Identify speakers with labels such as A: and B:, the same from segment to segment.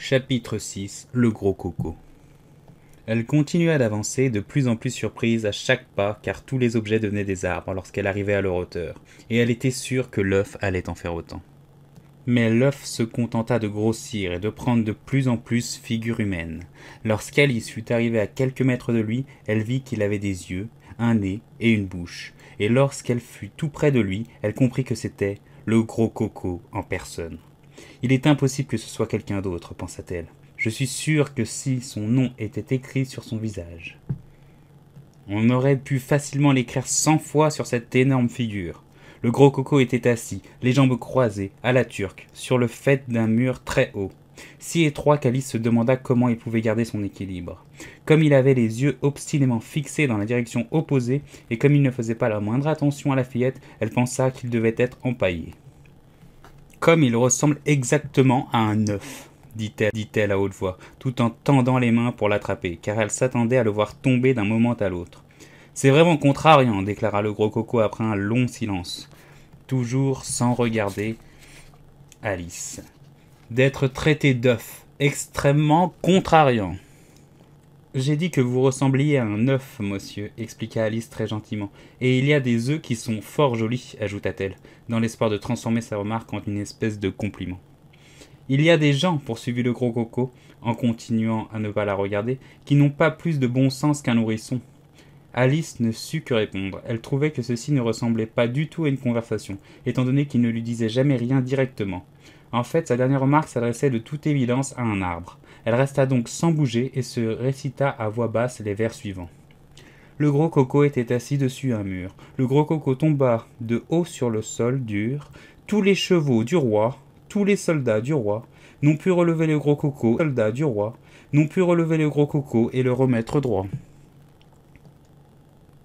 A: Chapitre 6 Le gros coco. Elle continua d'avancer, de plus en plus surprise à chaque pas, car tous les objets devenaient des arbres lorsqu'elle arrivait à leur hauteur, et elle était sûre que l'œuf allait en faire autant. Mais l'œuf se contenta de grossir et de prendre de plus en plus figure humaine. Lorsqu'elle y fut arrivée à quelques mètres de lui, elle vit qu'il avait des yeux, un nez et une bouche, et lorsqu'elle fut tout près de lui, elle comprit que c'était le gros coco en personne. Il est impossible que ce soit quelqu'un d'autre, pensa-t-elle. Je suis sûre que si son nom était écrit sur son visage. On aurait pu facilement l'écrire cent fois sur cette énorme figure. Le gros coco était assis, les jambes croisées, à la turque, sur le faîte d'un mur très haut. Si étroit qu'Alice se demanda comment il pouvait garder son équilibre. Comme il avait les yeux obstinément fixés dans la direction opposée, et comme il ne faisait pas la moindre attention à la fillette, elle pensa qu'il devait être empaillé comme il ressemble exactement à un œuf, dit-elle dit à haute voix, tout en tendant les mains pour l'attraper, car elle s'attendait à le voir tomber d'un moment à l'autre. C'est vraiment contrariant, déclara le gros coco après un long silence, toujours sans regarder Alice. D'être traité d'œuf, extrêmement contrariant. J'ai dit que vous ressembliez à un œuf, monsieur, expliqua Alice très gentiment. Et il y a des œufs qui sont fort jolis, ajouta-t-elle, dans l'espoir de transformer sa remarque en une espèce de compliment. Il y a des gens, poursuivit le gros coco, en continuant à ne pas la regarder, qui n'ont pas plus de bon sens qu'un nourrisson. Alice ne sut que répondre. Elle trouvait que ceci ne ressemblait pas du tout à une conversation, étant donné qu'il ne lui disait jamais rien directement. En fait, sa dernière remarque s'adressait de toute évidence à un arbre. Elle resta donc sans bouger et se récita à voix basse les vers suivants. Le gros coco était assis dessus un mur. Le gros coco tomba de haut sur le sol dur. Tous les chevaux du roi, tous les soldats du roi, n'ont pu relever le gros coco, soldats du roi, n'ont pu relever le gros coco et le remettre droit.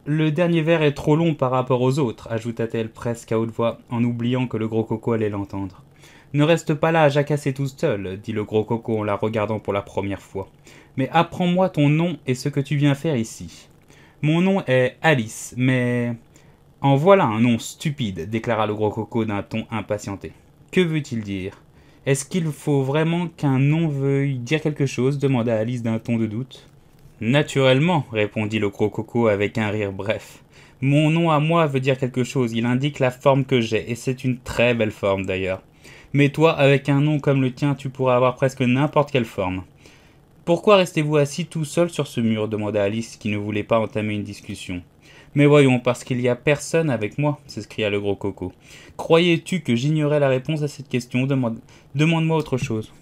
A: Le dernier vers est trop long par rapport aux autres, ajouta-t-elle presque à haute voix, en oubliant que le gros coco allait l'entendre. Ne reste pas là à jacasser tout seul, dit le gros coco en la regardant pour la première fois. Mais apprends-moi ton nom et ce que tu viens faire ici. Mon nom est Alice, mais. En voilà un nom stupide, déclara le gros coco d'un ton impatienté. Que veut-il dire Est-ce qu'il faut vraiment qu'un nom veuille dire quelque chose demanda Alice d'un ton de doute. Naturellement, répondit le gros coco avec un rire bref. Mon nom à moi veut dire quelque chose, il indique la forme que j'ai, et c'est une très belle forme d'ailleurs. Mais toi, avec un nom comme le tien, tu pourrais avoir presque n'importe quelle forme. Pourquoi restez-vous assis tout seul sur ce mur demanda Alice, qui ne voulait pas entamer une discussion. Mais voyons, parce qu'il n'y a personne avec moi, s'écria le gros coco. Croyais-tu que j'ignorais la réponse à cette question Demande-moi autre chose.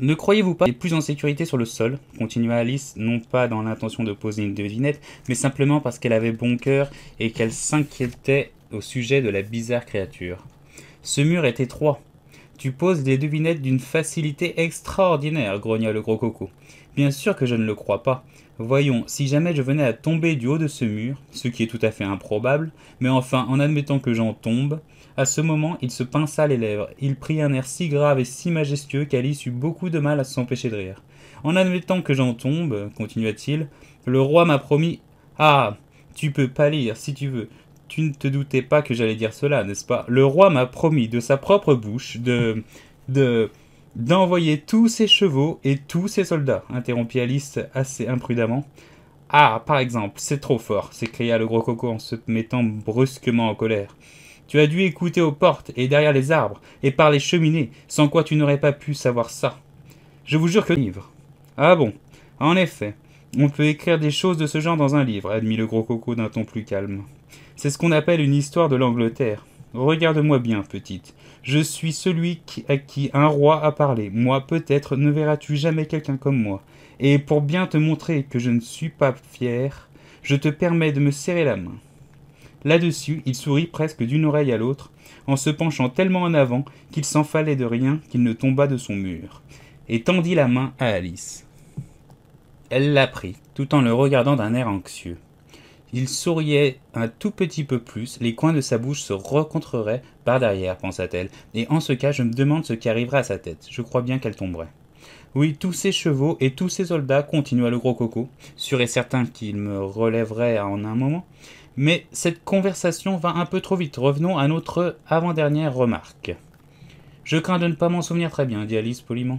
A: Ne croyez-vous pas plus en sécurité sur le sol continua Alice, non pas dans l'intention de poser une devinette, mais simplement parce qu'elle avait bon cœur et qu'elle s'inquiétait au sujet de la bizarre créature. Ce mur est étroit, tu poses des devinettes d'une facilité extraordinaire, grogna le gros coco. Bien sûr que je ne le crois pas. Voyons, si jamais je venais à tomber du haut de ce mur, ce qui est tout à fait improbable, mais enfin, en admettant que j'en tombe, à ce moment, il se pinça les lèvres. Il prit un air si grave et si majestueux qu'Alice eut beaucoup de mal à s'empêcher de rire. En admettant que j'en tombe, continua-t-il, le roi m'a promis. Ah Tu peux pas lire, si tu veux. Tu ne te doutais pas que j'allais dire cela, n'est-ce pas Le roi m'a promis de sa propre bouche de. de. d'envoyer tous ses chevaux et tous ses soldats, interrompit Alice assez imprudemment. Ah, par exemple, c'est trop fort, s'écria le gros coco en se mettant brusquement en colère. Tu as dû écouter aux portes et derrière les arbres et par les cheminées, sans quoi tu n'aurais pas pu savoir ça. Je vous jure que livre. Ah bon, en effet, on peut écrire des choses de ce genre dans un livre, admit le gros coco d'un ton plus calme. C'est ce qu'on appelle une histoire de l'Angleterre. Regarde-moi bien, petite. Je suis celui à qui un roi a parlé. Moi, peut-être, ne verras-tu jamais quelqu'un comme moi. Et pour bien te montrer que je ne suis pas fier, je te permets de me serrer la main. Là-dessus, il sourit presque d'une oreille à l'autre, en se penchant tellement en avant qu'il s'en fallait de rien qu'il ne tomba de son mur, et tendit la main à Alice. Elle la prit, tout en le regardant d'un air anxieux. Il souriait un tout petit peu plus, les coins de sa bouche se rencontreraient par derrière, pensa-t-elle, et en ce cas je me demande ce qui arrivera à sa tête, je crois bien qu'elle tomberait. Oui, tous ces chevaux et tous ces soldats, continua le gros coco, sûr et certain qu'il me relèverait en un moment. Mais cette conversation va un peu trop vite. Revenons à notre avant-dernière remarque. Je crains de ne pas m'en souvenir très bien, dit Alice poliment.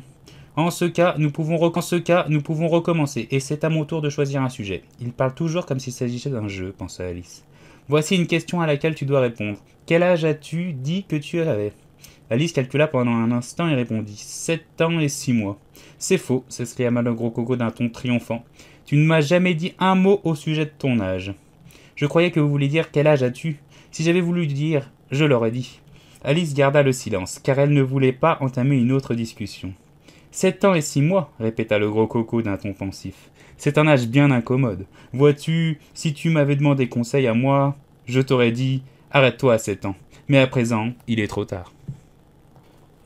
A: En ce cas, nous pouvons, recommencer, et c'est à mon tour de choisir un sujet. Il parle toujours comme s'il s'agissait d'un jeu, pensa Alice. Voici une question à laquelle tu dois répondre. Quel âge as-tu dit que tu avais Alice calcula pendant un instant et répondit Sept ans et six mois. C'est faux, s'écria le gros coco d'un ton triomphant. Tu ne m'as jamais dit un mot au sujet de ton âge. Je croyais que vous vouliez dire quel âge as-tu Si j'avais voulu dire, je l'aurais dit. Alice garda le silence, car elle ne voulait pas entamer une autre discussion. Sept ans et six mois, répéta le gros coco d'un ton pensif. C'est un âge bien incommode. Vois-tu, si tu m'avais demandé conseil à moi, je t'aurais dit arrête-toi à sept ans. Mais à présent, il est trop tard.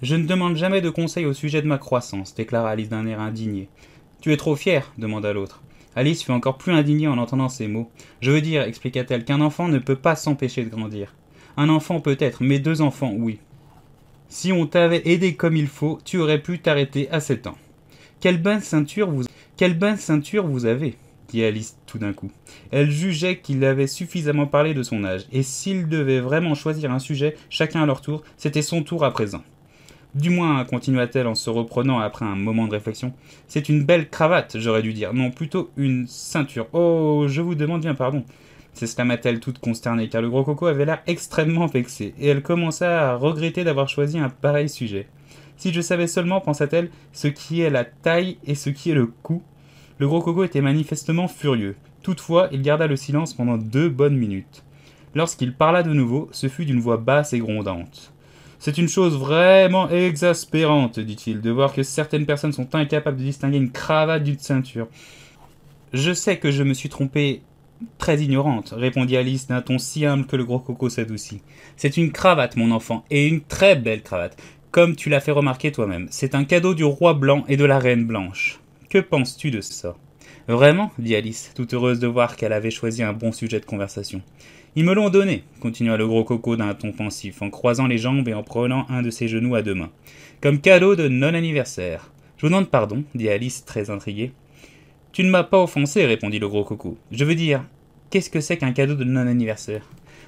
A: Je ne demande jamais de conseil au sujet de ma croissance, déclara Alice d'un air indigné. Tu es trop fier, demanda l'autre. Alice fut encore plus indignée en entendant ces mots. Je veux dire, expliqua-t-elle, qu'un enfant ne peut pas s'empêcher de grandir. Un enfant peut-être, mais deux enfants, oui. Si on t'avait aidé comme il faut, tu aurais pu t'arrêter à 7 ans. Quelle belle ceinture vous, Quelle ceinture vous avez dit Alice tout d'un coup. Elle jugeait qu'il avait suffisamment parlé de son âge, et s'il devait vraiment choisir un sujet, chacun à leur tour, c'était son tour à présent. Du moins, continua-t-elle en se reprenant après un moment de réflexion, c'est une belle cravate, j'aurais dû dire, non plutôt une ceinture. Oh, je vous demande bien pardon s'exclama-t-elle toute consternée, car le gros coco avait l'air extrêmement vexé, et elle commença à regretter d'avoir choisi un pareil sujet. Si je savais seulement, pensa-t-elle, ce qui est la taille et ce qui est le cou. Le gros coco était manifestement furieux. Toutefois, il garda le silence pendant deux bonnes minutes. Lorsqu'il parla de nouveau, ce fut d'une voix basse et grondante. C'est une chose vraiment exaspérante, dit-il, de voir que certaines personnes sont incapables de distinguer une cravate d'une ceinture. Je sais que je me suis trompé très ignorante, répondit Alice d'un ton si humble que le gros coco s'adoucit. C'est une cravate, mon enfant, et une très belle cravate, comme tu l'as fait remarquer toi-même. C'est un cadeau du roi blanc et de la reine blanche. Que penses-tu de ça Vraiment dit Alice, toute heureuse de voir qu'elle avait choisi un bon sujet de conversation. Ils me l'ont donné, continua le gros coco d'un ton pensif, en croisant les jambes et en prenant un de ses genoux à deux mains. Comme cadeau de non-anniversaire. Je vous demande pardon, dit Alice, très intriguée. Tu ne m'as pas offensé, répondit le gros coco. Je veux dire, qu'est-ce que c'est qu'un cadeau de non-anniversaire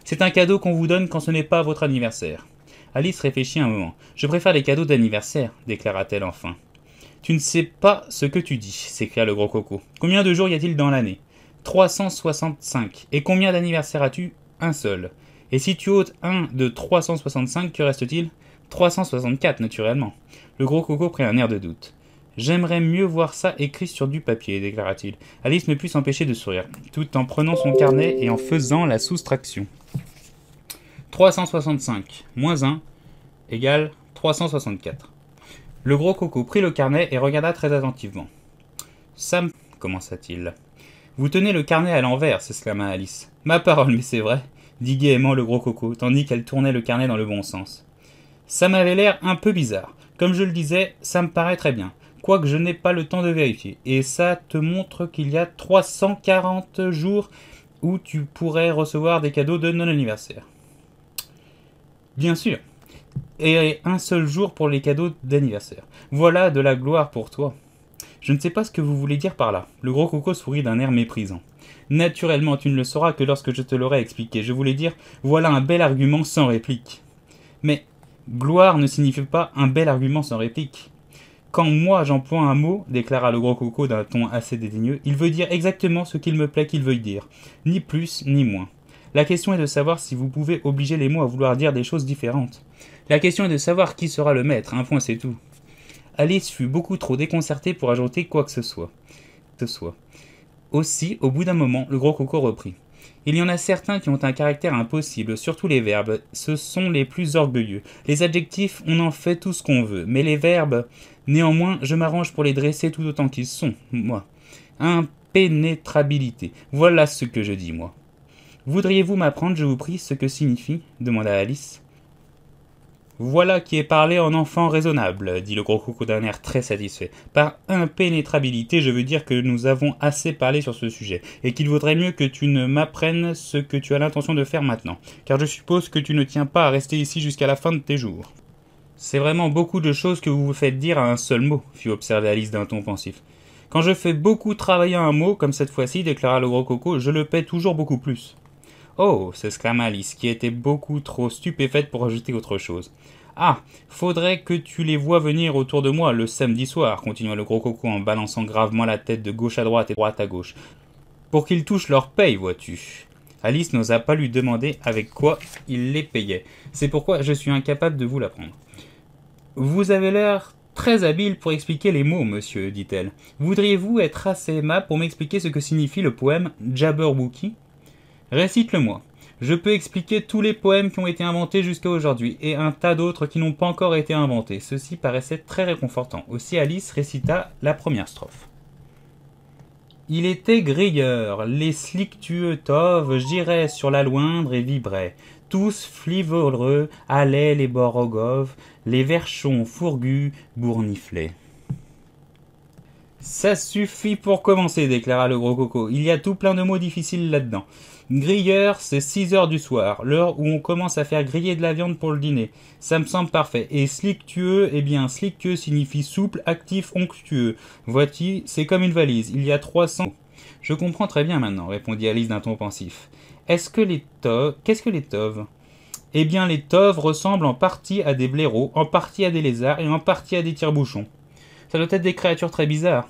A: C'est un cadeau qu'on vous donne quand ce n'est pas votre anniversaire. Alice réfléchit un moment. Je préfère les cadeaux d'anniversaire, déclara-t-elle enfin. Tu ne sais pas ce que tu dis, s'écria le gros coco. Combien de jours y a-t-il dans l'année 365. Et combien d'anniversaires as-tu Un seul. Et si tu ôtes un de 365, que reste-t-il 364, naturellement. Le gros coco prit un air de doute. J'aimerais mieux voir ça écrit sur du papier, déclara-t-il. Alice ne put s'empêcher de sourire, tout en prenant son carnet et en faisant la soustraction. 365 moins 1 égale 364. Le gros coco prit le carnet et regarda très attentivement. Sam, commença-t-il. Vous tenez le carnet à l'envers, s'exclama Alice. Ma parole, mais c'est vrai, dit gaiement le gros coco, tandis qu'elle tournait le carnet dans le bon sens. Ça m'avait l'air un peu bizarre. Comme je le disais, ça me paraît très bien quoique je n'ai pas le temps de vérifier. Et ça te montre qu'il y a 340 jours où tu pourrais recevoir des cadeaux de non-anniversaire. Bien sûr. Et un seul jour pour les cadeaux d'anniversaire. Voilà de la gloire pour toi. Je ne sais pas ce que vous voulez dire par là. Le gros coco sourit d'un air méprisant. Naturellement, tu ne le sauras que lorsque je te l'aurai expliqué. Je voulais dire, voilà un bel argument sans réplique. Mais gloire ne signifie pas un bel argument sans réplique. Quand moi j'emploie un mot, déclara le gros coco d'un ton assez dédaigneux, il veut dire exactement ce qu'il me plaît qu'il veuille dire, ni plus ni moins. La question est de savoir si vous pouvez obliger les mots à vouloir dire des choses différentes. La question est de savoir qui sera le maître, un point c'est tout. Alice fut beaucoup trop déconcertée pour ajouter quoi que ce soit. ce soit. Aussi, au bout d'un moment, le gros coco reprit. Il y en a certains qui ont un caractère impossible, surtout les verbes. Ce sont les plus orgueilleux. Les adjectifs, on en fait tout ce qu'on veut, mais les verbes, Néanmoins, je m'arrange pour les dresser tout autant qu'ils sont, moi. Impénétrabilité. Voilà ce que je dis, moi. Voudriez-vous m'apprendre, je vous prie, ce que signifie demanda Alice. Voilà qui est parlé en enfant raisonnable, dit le gros coucou d'un air très satisfait. Par impénétrabilité, je veux dire que nous avons assez parlé sur ce sujet, et qu'il vaudrait mieux que tu ne m'apprennes ce que tu as l'intention de faire maintenant, car je suppose que tu ne tiens pas à rester ici jusqu'à la fin de tes jours. C'est vraiment beaucoup de choses que vous vous faites dire à un seul mot, fit observer Alice d'un ton pensif. Quand je fais beaucoup travailler un mot, comme cette fois-ci, déclara le gros coco, je le paie toujours beaucoup plus. Oh s'exclama Alice, qui était beaucoup trop stupéfaite pour ajouter autre chose. Ah Faudrait que tu les vois venir autour de moi le samedi soir, continua le gros coco en balançant gravement la tête de gauche à droite et droite à gauche. Pour qu'ils touchent leur paye, vois-tu. Alice n'osa pas lui demander avec quoi il les payait. C'est pourquoi je suis incapable de vous l'apprendre. Vous avez l'air très habile pour expliquer les mots, monsieur, dit-elle. Voudriez-vous être assez aimable pour m'expliquer ce que signifie le poème Jabberwocky Récite-le-moi. Je peux expliquer tous les poèmes qui ont été inventés jusqu'à aujourd'hui, et un tas d'autres qui n'ont pas encore été inventés. Ceci paraissait très réconfortant. Aussi Alice récita la première strophe. Il était grilleur, les slictueux toves giraient sur la loindre et vibraient tous flivoreux allaient les Borogov, les verchons fourgus bourniflaient. Ça suffit pour commencer, déclara le gros coco. Il y a tout plein de mots difficiles là-dedans. Grilleur, c'est 6 heures du soir, l'heure où on commence à faire griller de la viande pour le dîner. Ça me semble parfait. Et slictueux, eh bien, slictueux signifie souple, actif, onctueux. Voici, c'est comme une valise. Il y a 300. Je comprends très bien maintenant, répondit Alice d'un ton pensif. Est-ce que les toves, Qu'est-ce que les toves Eh bien, les toves ressemblent en partie à des blaireaux, en partie à des lézards et en partie à des tire-bouchons. Ça doit être des créatures très bizarres.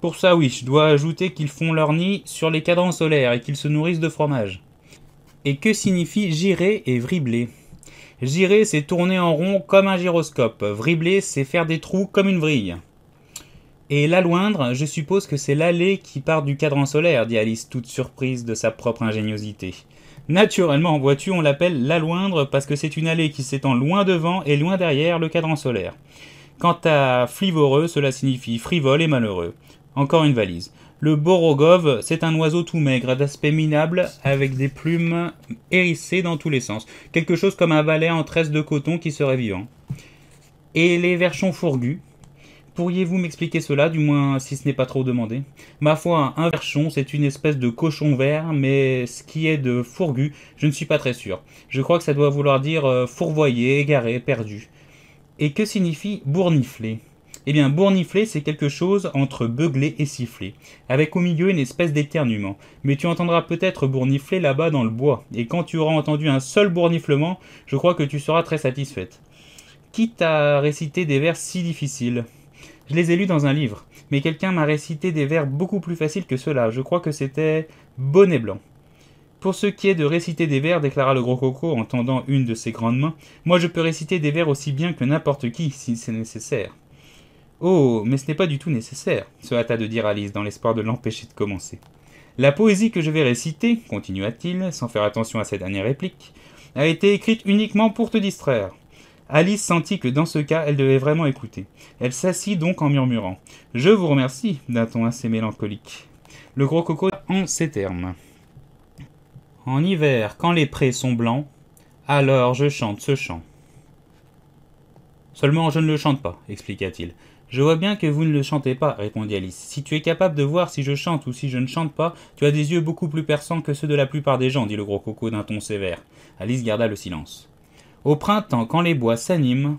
A: Pour ça, oui, je dois ajouter qu'ils font leur nid sur les cadrans solaires et qu'ils se nourrissent de fromage. Et que signifie girer et vribler Girer, c'est tourner en rond comme un gyroscope. Vribler, c'est faire des trous comme une vrille. Et la Loindre, je suppose que c'est l'allée qui part du cadran solaire, dit Alice, toute surprise de sa propre ingéniosité. Naturellement, en voiture, on l'appelle la Loindre parce que c'est une allée qui s'étend loin devant et loin derrière le cadran solaire. Quant à flivoreux, cela signifie frivole et malheureux. Encore une valise. Le borogov, c'est un oiseau tout maigre, d'aspect minable, avec des plumes hérissées dans tous les sens. Quelque chose comme un valet en tresse de coton qui serait vivant. Et les verchons fourgus, Pourriez-vous m'expliquer cela, du moins si ce n'est pas trop demandé Ma foi, un verchon, c'est une espèce de cochon vert, mais ce qui est de fourgu, je ne suis pas très sûr. Je crois que ça doit vouloir dire euh, fourvoyé, égaré, perdu. Et que signifie bournifler eh bien, bournifler, c'est quelque chose entre beugler et siffler, avec au milieu une espèce d'éternuement. Mais tu entendras peut-être bournifler là-bas dans le bois, et quand tu auras entendu un seul bourniflement, je crois que tu seras très satisfaite. Quitte à réciter des vers si difficiles. Je les ai lus dans un livre, mais quelqu'un m'a récité des vers beaucoup plus faciles que ceux-là. Je crois que c'était Bonnet Blanc. Pour ce qui est de réciter des vers, déclara le gros coco en tendant une de ses grandes mains, moi je peux réciter des vers aussi bien que n'importe qui, si c'est nécessaire. Oh, mais ce n'est pas du tout nécessaire, se hâta de dire Alice dans l'espoir de l'empêcher de commencer. La poésie que je vais réciter, continua-t-il, sans faire attention à cette dernière réplique, a été écrite uniquement pour te distraire. Alice sentit que dans ce cas, elle devait vraiment écouter. Elle s'assit donc en murmurant. Je vous remercie, d'un ton assez mélancolique. Le gros coco en ces termes. En hiver, quand les prés sont blancs, alors je chante ce chant. Seulement je ne le chante pas, expliqua-t-il. Je vois bien que vous ne le chantez pas, répondit Alice. Si tu es capable de voir si je chante ou si je ne chante pas, tu as des yeux beaucoup plus perçants que ceux de la plupart des gens, dit le gros coco d'un ton sévère. Alice garda le silence. Au printemps, quand les bois s'animent,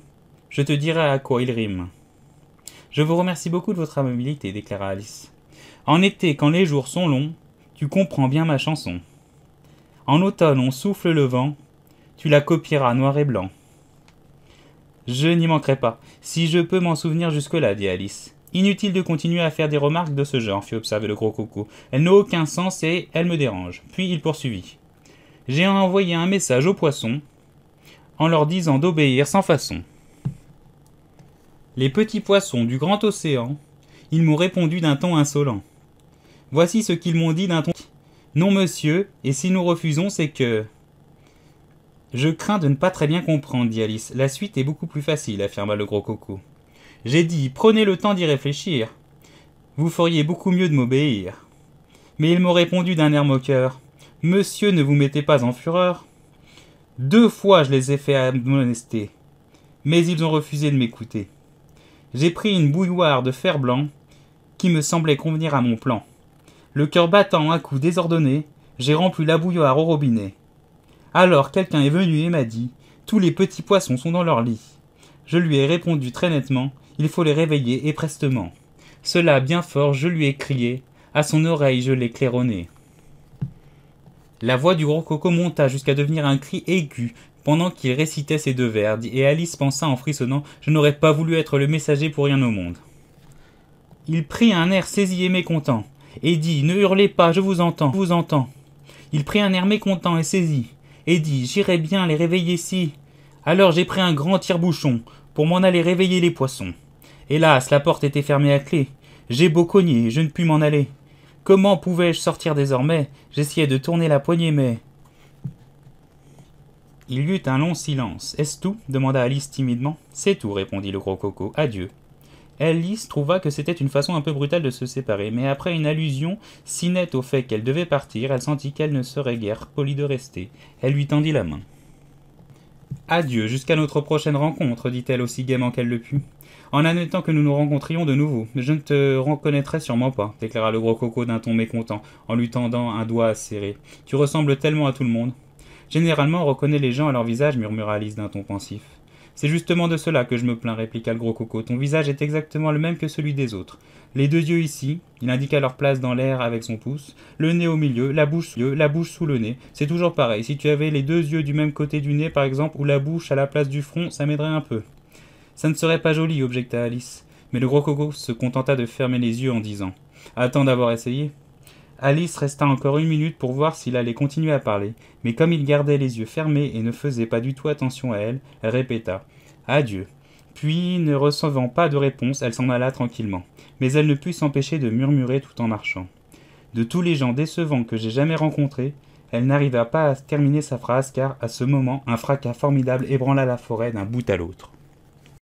A: je te dirai à quoi ils riment. Je vous remercie beaucoup de votre amabilité, déclara Alice. En été, quand les jours sont longs, tu comprends bien ma chanson. En automne, on souffle le vent, tu la copieras noir et blanc. Je n'y manquerai pas, si je peux m'en souvenir jusque-là, dit Alice. Inutile de continuer à faire des remarques de ce genre, fit observer le gros coucou. Elles n'ont aucun sens et elles me dérangent. Puis il poursuivit. J'ai envoyé un message au poisson en leur disant d'obéir sans façon. Les petits poissons du grand océan, ils m'ont répondu d'un ton insolent. Voici ce qu'ils m'ont dit d'un ton Non, monsieur, et si nous refusons, c'est que. Je crains de ne pas très bien comprendre, dit Alice. La suite est beaucoup plus facile, affirma le gros coco. J'ai dit, prenez le temps d'y réfléchir. Vous feriez beaucoup mieux de m'obéir. Mais ils m'ont répondu d'un air moqueur. Monsieur, ne vous mettez pas en fureur. Deux fois je les ai fait admonester, mais ils ont refusé de m'écouter. J'ai pris une bouilloire de fer blanc qui me semblait convenir à mon plan. Le cœur battant à coups désordonnés, j'ai rempli la bouilloire au robinet. Alors quelqu'un est venu et m'a dit Tous les petits poissons sont dans leur lit. Je lui ai répondu très nettement Il faut les réveiller et prestement. Cela bien fort, je lui ai crié, à son oreille je l'ai claironné. La voix du coco monta jusqu'à devenir un cri aigu pendant qu'il récitait ces deux vers, et Alice pensa en frissonnant Je n'aurais pas voulu être le messager pour rien au monde. Il prit un air saisi et mécontent, et dit Ne hurlez pas, je vous entends, vous entends. Il prit un air mécontent et saisi, et dit J'irai bien les réveiller si. Alors j'ai pris un grand tire-bouchon pour m'en aller réveiller les poissons. Hélas, la porte était fermée à clé. J'ai beau cogner, je ne puis m'en aller. Comment pouvais-je sortir désormais J'essayais de tourner la poignée, mais. Il y eut un long silence. Est-ce tout demanda Alice timidement. C'est tout, répondit le gros coco. Adieu. Alice trouva que c'était une façon un peu brutale de se séparer, mais après une allusion si nette au fait qu'elle devait partir, elle sentit qu'elle ne serait guère polie de rester. Elle lui tendit la main. Adieu, jusqu'à notre prochaine rencontre, dit-elle aussi gaiement qu'elle le put. En admettant que nous nous rencontrions de nouveau, je ne te reconnaîtrai sûrement pas, déclara le gros coco d'un ton mécontent, en lui tendant un doigt serré. Tu ressembles tellement à tout le monde. Généralement, on reconnaît les gens à leur visage, murmura Alice d'un ton pensif. C'est justement de cela que je me plains, répliqua le gros coco. Ton visage est exactement le même que celui des autres. Les deux yeux ici, il indiqua leur place dans l'air avec son pouce, le nez au milieu, la bouche, la bouche sous le nez. C'est toujours pareil. Si tu avais les deux yeux du même côté du nez, par exemple, ou la bouche à la place du front, ça m'aiderait un peu. Ça ne serait pas joli, objecta Alice. Mais le gros coco se contenta de fermer les yeux en disant Attends d'avoir essayé. Alice resta encore une minute pour voir s'il allait continuer à parler, mais comme il gardait les yeux fermés et ne faisait pas du tout attention à elle, elle répéta Adieu. Puis, ne recevant pas de réponse, elle s'en alla tranquillement, mais elle ne put s'empêcher de murmurer tout en marchant. De tous les gens décevants que j'ai jamais rencontrés, elle n'arriva pas à terminer sa phrase car, à ce moment, un fracas formidable ébranla la forêt d'un bout à l'autre.